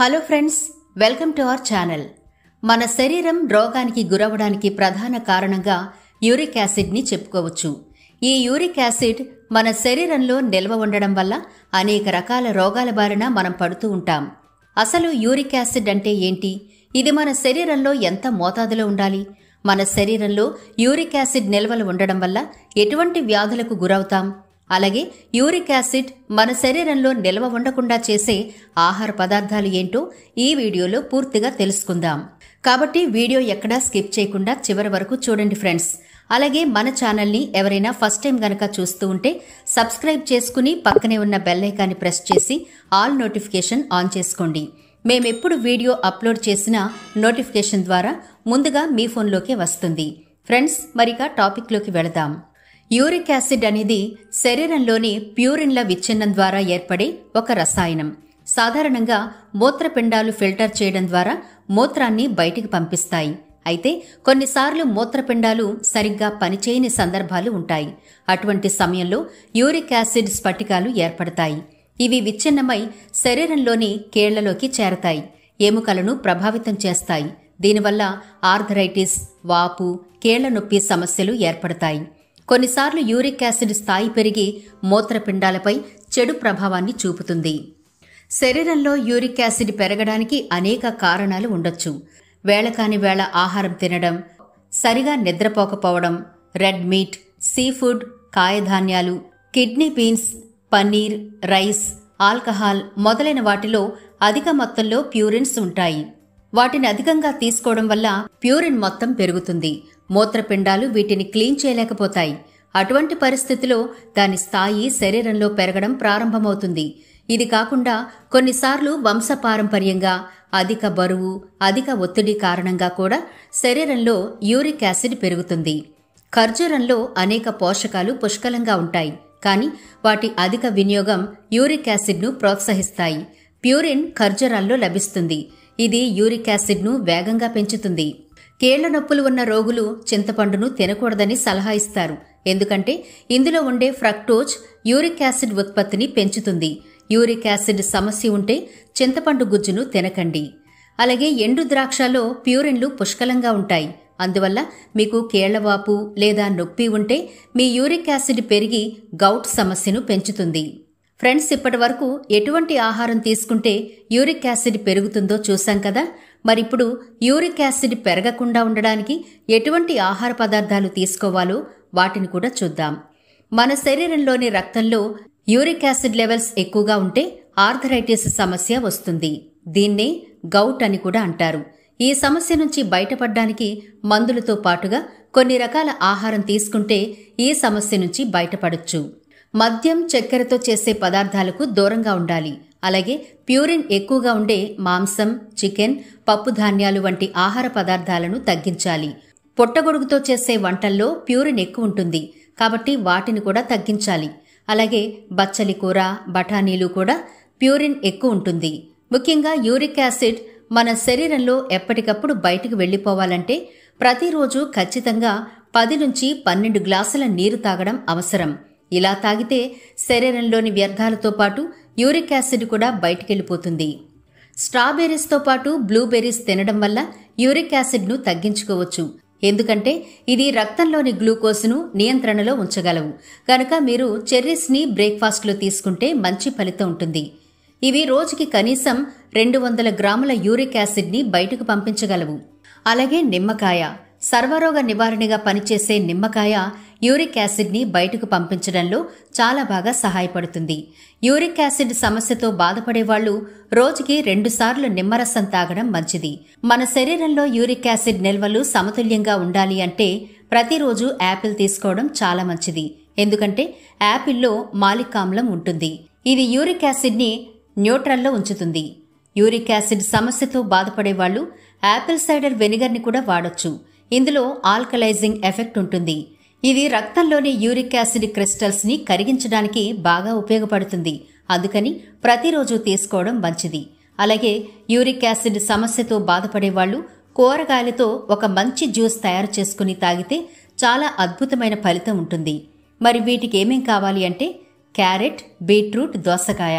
hello friends welcome to our channel మన శరీరం రోగానికి గురవడానికి ప్రధాన కారణంగా యూరిక్ యాసిడ్ని చెప్పుకోవచ్చు ఈ యూరిక్ యాసిడ్ మన శరీరంలో నిల్వ ఉండడం వల్ల అనేక రకాల రోగాల బారిన మనం పడుతూ ఉంటాం అసలు యూరిక్ యాసిడ్ అంటే ఏంటి ఇది మన శరీరంలో ఎంత మోతాదులో ఉండాలి మన శరీరంలో యూరిక్ యాసిడ్ నిల్వలు ఉండడం వల్ల ఎటువంటి వ్యాధులకు గురవుతాం అలాగే యూరిక్ యాసిడ్ మన శరీరంలో నిల్వ ఉండకుండా చేసే ఆహార పదార్థాలు ఏంటో ఈ వీడియోలో పూర్తిగా తెలుసుకుందాం కాబట్టి వీడియో ఎక్కడా స్కిప్ చేయకుండా చివరి వరకు చూడండి ఫ్రెండ్స్ అలాగే మన ఛానల్ని ఎవరైనా ఫస్ట్ టైం గనక చూస్తూ ఉంటే సబ్స్క్రైబ్ చేసుకుని పక్కనే ఉన్న బెల్లైకాన్ని ప్రెస్ చేసి ఆల్ నోటిఫికేషన్ ఆన్ చేసుకోండి మేమెప్పుడు వీడియో అప్లోడ్ చేసినా నోటిఫికేషన్ ద్వారా ముందుగా మీ ఫోన్లోకి వస్తుంది ఫ్రెండ్స్ మరిక టాపిక్లోకి వెళదాం యూరిక్ యాసిడ్ అనేది శరీరంలోని ప్యూరిన్ల విచ్ఛిన్నం ద్వారా ఏర్పడే ఒక రసాయనం సాధారణంగా మూత్రపిండాలు ఫిల్టర్ చేయడం ద్వారా మూత్రాన్ని బయటికి పంపిస్తాయి అయితే కొన్నిసార్లు మూత్రపిండాలు సరిగ్గా పనిచేయని సందర్భాలు ఉంటాయి అటువంటి సమయంలో యూరిక్ యాసిడ్ స్ఫటికాలు ఏర్పడతాయి ఇవి విచ్ఛిన్నమై శరీరంలోని కేళ్లలోకి చేరతాయి ఎముకలను ప్రభావితం చేస్తాయి దీనివల్ల ఆర్థరైటిస్ వాపు కేళ్ల నొప్పి సమస్యలు ఏర్పడతాయి కొన్నిసార్లు యూరిక్ యాసిడ్ స్థాయి పెరిగి మూత్రపిండాలపై చెడు ప్రభావాన్ని చూపుతుంది శరీరంలో యూరిక్ యాసిడ్ పెరగడానికి అనేక కారణాలు ఉండొచ్చు వేళ కాని వేళ ఆహారం తినడం సరిగా నిద్రపోకపోవడం రెడ్ మీట్ సీ ఫుడ్ కాయధాన్యాలు kidney beans paneer rice alcohol మొదలైన వాటిలో అధిక మొత్తంలో ప్యూరిన్స్ ఉంటాయి వాటిని అధికంగా తీసుకోవడం వల్ల ప్యూరిన్ మొత్తం పెరుగుతుంది మూత్రపిండాలు వీటిని క్లీన్ చేయలేకపోతాయి అటువంటి పరిస్థితిలో దాని స్థాయి శరీరంలో పెరగడం ప్రారంభమవుతుంది ఇది కాకుండా కొన్నిసార్లు వంశపారంపర్యంగా అధిక బరువు అధిక ఒత్తిడి కారణంగా కూడా శరీరంలో యూరిక్ యాసిడ్ పెరుగుతుంది ఖర్జూరంలో అనేక పోషకాలు పుష్కలంగా ఉంటాయి కానీ వాటి అధిక వినియోగం యూరిక్ యాసిడ్ను ప్రోత్సహిస్తాయి ప్యూరిన్ ఖర్జూరాల్లో లభిస్తుంది ఇది యూరిక్ యాసిడ్ను వేగంగా పెంచుతుంది కేళ్ల నొప్పులు ఉన్న రోగులు చింతపండును తినకూడదని సలహా ఇస్తారు ఎందుకంటే ఇందులో ఉండే ఫ్రక్టోజ్ యూరిక్ యాసిడ్ ఉత్పత్తిని పెంచుతుంది యూరిక్ యాసిడ్ సమస్య ఉంటే చింతపండు గుజ్జును తినకండి అలాగే ఎండు ద్రాక్షలో ప్యూరిన్లు పుష్కలంగా ఉంటాయి అందువల్ల మీకు కేళ్లవాపు లేదా నొప్పి ఉంటే మీ యూరిక్ యాసిడ్ పెరిగి గౌట్ సమస్యను పెంచుతుంది ఫ్రెండ్స్ ఇప్పటి వరకు ఎటువంటి ఆహారం తీసుకుంటే యూరిక్ యాసిడ్ పెరుగుతుందో చూశాం కదా మరిప్పుడు యూరిక్ యాసిడ్ పెరగకుండా ఉండడానికి ఎటువంటి ఆహార పదార్థాలు తీసుకోవాలో వాటిని కూడా చూద్దాం మన శరీరంలోని రక్తంలో యూరిక్ యాసిడ్ లెవెల్స్ ఎక్కువగా ఉంటే ఆర్థరైటిస్ సమస్య వస్తుంది దీన్నే గౌట్ అని కూడా అంటారు ఈ సమస్య నుంచి బయటపడడానికి మందులతో పాటుగా కొన్ని రకాల ఆహారం తీసుకుంటే ఈ సమస్య నుంచి బయటపడచ్చు మద్యం చక్కెరతో చేసే పదార్థాలకు దూరంగా ఉండాలి అలాగే ప్యూరిన్ ఎక్కువగా ఉండే మాంసం చికెన్ పప్పు ధాన్యాలు వంటి ఆహార పదార్థాలను తగ్గించాలి పొట్టగొడుగుతో చేసే వంటల్లో ప్యూరిన్ ఎక్కువ ఉంటుంది కాబట్టి వాటిని కూడా తగ్గించాలి అలాగే బచ్చలి కూర బఠానీలు కూడా ప్యూరిన్ ఎక్కువ ఉంటుంది ముఖ్యంగా యూరిక్ యాసిడ్ మన శరీరంలో ఎప్పటికప్పుడు బయటికి వెళ్ళిపోవాలంటే ప్రతిరోజు ఖచ్చితంగా పది నుంచి పన్నెండు గ్లాసుల నీరు తాగడం అవసరం ఇలా తాగితే శరీరంలోని వ్యర్థాలతో పాటు యూరిక్ యాసిడ్ కూడా బయటికెళ్ళిపోతుంది స్ట్రాబెర్రీస్తో పాటు బ్లూబెర్రీస్ తినడం వల్ల యూరిక్ యాసిడ్ను తగ్గించుకోవచ్చు ఎందుకంటే ఇది రక్తంలోని గ్లూకోజ్ను నియంత్రణలో ఉంచగలవు కనుక మీరు చెర్రీస్ని బ్రేక్ఫాస్ట్లో తీసుకుంటే మంచి ఫలితం ఉంటుంది ఇవి రోజుకి కనీసం రెండు వందల గ్రాముల యూరిక్ యాసిడ్ని బయటకు పంపించగలవు అలాగే నిమ్మకాయ సర్వరోగ నివారణగా పనిచేసే నిమ్మకాయ యూరిక్ యాసిడ్ని బయటకు పంపించడంలో చాలా బాగా సహాయపడుతుంది యూరిక్ యాసిడ్ సమస్యతో బాధపడేవాళ్లు రోజుకి రెండుసార్లు నిమ్మరసం తాగడం మంచిది మన శరీరంలో యూరిక్ యాసిడ్ నిల్వలు సమతుల్యంగా ఉండాలి అంటే ప్రతిరోజు యాపిల్ తీసుకోవడం చాలా మంచిది ఎందుకంటే యాపిల్లో మాలికామ్లం ఉంటుంది ఇది యూరిక్ యాసిడ్ని న్యూట్రల్లో ఉంచుతుంది యూరిక్ యాసిడ్ సమస్యతో బాధపడేవాళ్ళు యాపిల్ సైడర్ వెనిగర్ని కూడా వాడొచ్చు ఇందులో ఆల్కలైజింగ్ ఎఫెక్ట్ ఉంటుంది ఇది రక్తంలోని యూరిక్ యాసిడ్ క్రిస్టల్స్ని కరిగించడానికి బాగా ఉపయోగపడుతుంది అందుకని ప్రతిరోజు తీసుకోవడం మంచిది అలాగే యూరిక్ యాసిడ్ సమస్యతో బాధపడే వాళ్ళు కూరగాయలతో ఒక మంచి జ్యూస్ తయారు చేసుకుని తాగితే చాలా అద్భుతమైన ఫలితం ఉంటుంది మరి వీటికి ఏమేం కావాలి అంటే క్యారెట్ బీట్రూట్ దోసకాయ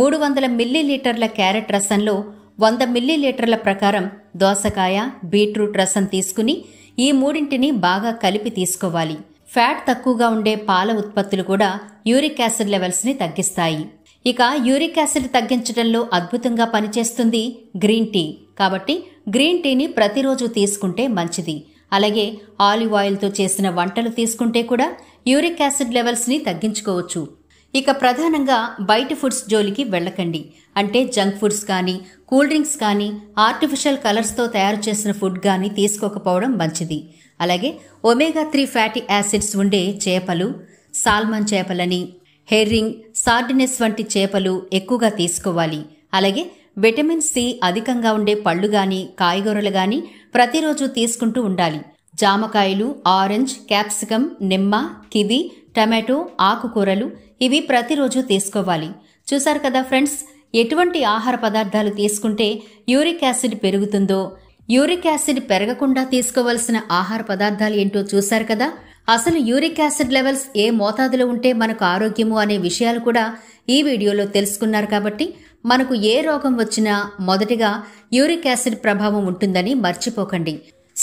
మూడు వందల మిల్లీలీటర్ల క్యారెట్ రసంలో వంద మిల్లీలీటర్ల ప్రకారం దోసకాయ బీట్రూట్ రసం తీసుకుని ఈ మూడింటిని బాగా కలిపి తీసుకోవాలి ఫ్యాట్ తక్కువగా ఉండే పాల ఉత్పత్తులు కూడా యూరిక్ యాసిడ్ లెవెల్స్ని తగ్గిస్తాయి ఇక యూరిక్ యాసిడ్ తగ్గించడంలో అద్భుతంగా పనిచేస్తుంది గ్రీన్ టీ కాబట్టి గ్రీన్ టీని ప్రతిరోజు తీసుకుంటే మంచిది అలాగే ఆలివ్ ఆయిల్తో చేసిన వంటలు తీసుకుంటే కూడా యూరిక్ యాసిడ్ లెవెల్స్ని తగ్గించుకోవచ్చు ఇక ప్రధానంగా బయట ఫుడ్స్ జోలికి వెళ్ళకండి అంటే జంక్ ఫుడ్స్ కానీ కూల్ డ్రింక్స్ కానీ ఆర్టిఫిషియల్ కలర్స్తో తయారు చేసిన ఫుడ్ కానీ తీసుకోకపోవడం మంచిది అలాగే ఒమేగా త్రీ ఫ్యాటీ యాసిడ్స్ ఉండే చేపలు సాల్మన్ చేపలని హెర్రింగ్ సార్డినెస్ వంటి చేపలు ఎక్కువగా తీసుకోవాలి అలాగే విటమిన్ సి అధికంగా ఉండే పళ్ళు కానీ కాయగూరలు కానీ ప్రతిరోజు తీసుకుంటూ ఉండాలి జామకాయలు ఆరెంజ్ క్యాప్సికమ్ నిమ్మ కివి టమాటో ఆకుకూరలు ఇవి ప్రతిరోజు తీసుకోవాలి చూసారు కదా ఫ్రెండ్స్ ఎటువంటి ఆహార పదార్థాలు తీసుకుంటే యూరిక్ యాసిడ్ పెరుగుతుందో యూరిక్ యాసిడ్ పెరగకుండా తీసుకోవలసిన ఆహార పదార్థాలు ఏంటో చూశారు కదా అసలు యూరిక్ యాసిడ్ లెవెల్స్ ఏ మోతాదులో ఉంటే మనకు ఆరోగ్యము అనే విషయాలు కూడా ఈ వీడియోలో తెలుసుకున్నారు కాబట్టి మనకు ఏ రోగం వచ్చినా మొదటిగా యూరిక్ యాసిడ్ ప్రభావం ఉంటుందని మర్చిపోకండి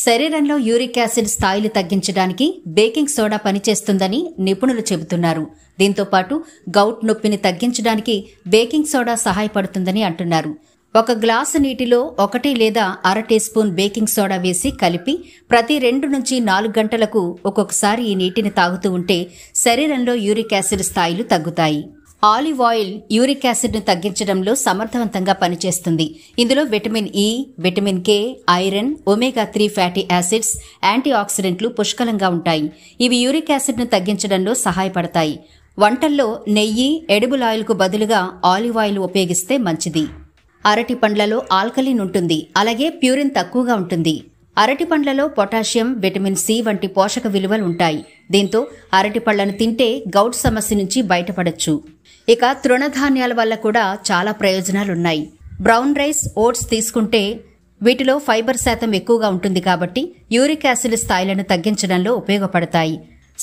శరీరంలో యూరిక్ యాసిడ్ స్థాయిలు తగ్గించడానికి బేకింగ్ సోడా పనిచేస్తుందని నిపుణులు చెబుతున్నారు దీంతో పాటు గౌట్ నొప్పిని తగ్గించడానికి బేకింగ్ సోడా సహాయపడుతుందని అంటున్నారు ఒక గ్లాసు నీటిలో ఒకటి లేదా అర టీ స్పూన్ బేకింగ్ సోడా వేసి కలిపి ప్రతి రెండు నుంచి నాలుగు గంటలకు ఒక్కొక్కసారి ఈ నీటిని తాగుతూ ఉంటే శరీరంలో యూరిక్ యాసిడ్ స్థాయిలు తగ్గుతాయి ఆలివ్ ఆయిల్ యూరిక్ ను తగ్గించడంలో సమర్థవంతంగా పనిచేస్తుంది ఇందులో vitamin E e, vitamin K iron omega three fatty acids anti ఆక్సిడెంట్లు పుష్కలంగా ఉంటాయి ఇవి యూరిక్ యాసిడ్ను తగ్గించడంలో సహాయపడతాయి వంటల్లో నెయ్యి ఎడిబుల్ ఆయిల్కు బదులుగా ఆలివ్ ఆయిల్ ఉపయోగిస్తే మంచిది అరటి పండ్లలో ఆల్కలిన్ ఉంటుంది అలాగే ప్యూరిన్ తక్కువగా ఉంటుంది అరటి పండ్లలో పొటాషియం విటమిన్ సి వంటి పోషక విలువలు ఉంటాయి దీంతో అరటి పళ్లను తింటే గౌట్ సమస్య నుంచి బయటపడచ్చు ఇక తృణధాన్యాల వల్ల కూడా చాలా ప్రయోజనాలు ఉన్నాయి బ్రౌన్ రైస్ ఓట్స్ తీసుకుంటే వీటిలో ఫైబర్ శాతం ఎక్కువగా ఉంటుంది కాబట్టి యూరిక్ యాసిడ్ స్థాయిలను తగ్గించడంలో ఉపయోగపడతాయి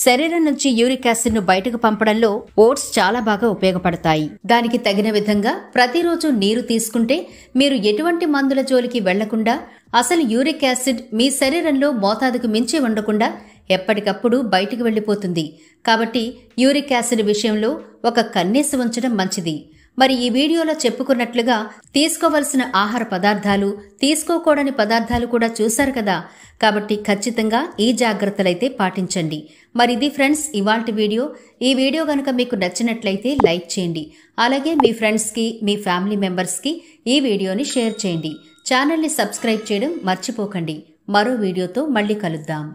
శరీరం నుంచి యూరిక్ యాసిడ్ను బయటకు పంపడంలో ఓట్స్ చాలా బాగా ఉపయోగపడతాయి దానికి తగిన విధంగా ప్రతిరోజు నీరు తీసుకుంటే మీరు ఎటువంటి మందుల జోలికి వెళ్లకుండా అసలు యూరిక్ యాసిడ్ మీ శరీరంలో మోతాదుకు మించి ఉండకుండా ఎప్పటికప్పుడు బయటికి వెళ్ళిపోతుంది కాబట్టి యూరిక్ యాసిడ్ విషయంలో ఒక కన్నేసి ఉంచడం మంచిది మరి ఈ వీడియోలో చెప్పుకున్నట్లుగా తీసుకోవలసిన ఆహార పదార్థాలు తీసుకోకూడని పదార్థాలు కూడా చూశారు కదా కాబట్టి ఖచ్చితంగా ఈ జాగ్రత్తలైతే పాటించండి మరి ఇది ఫ్రెండ్స్ ఇవాల్టి వీడియో ఈ వీడియో కనుక మీకు నచ్చినట్లయితే లైక్ చేయండి అలాగే మీ ఫ్రెండ్స్కి మీ ఫ్యామిలీ మెంబర్స్కి ఈ వీడియోని షేర్ చేయండి ఛానల్ని సబ్స్క్రైబ్ చేయడం మర్చిపోకండి మరో వీడియోతో మళ్ళీ కలుద్దాం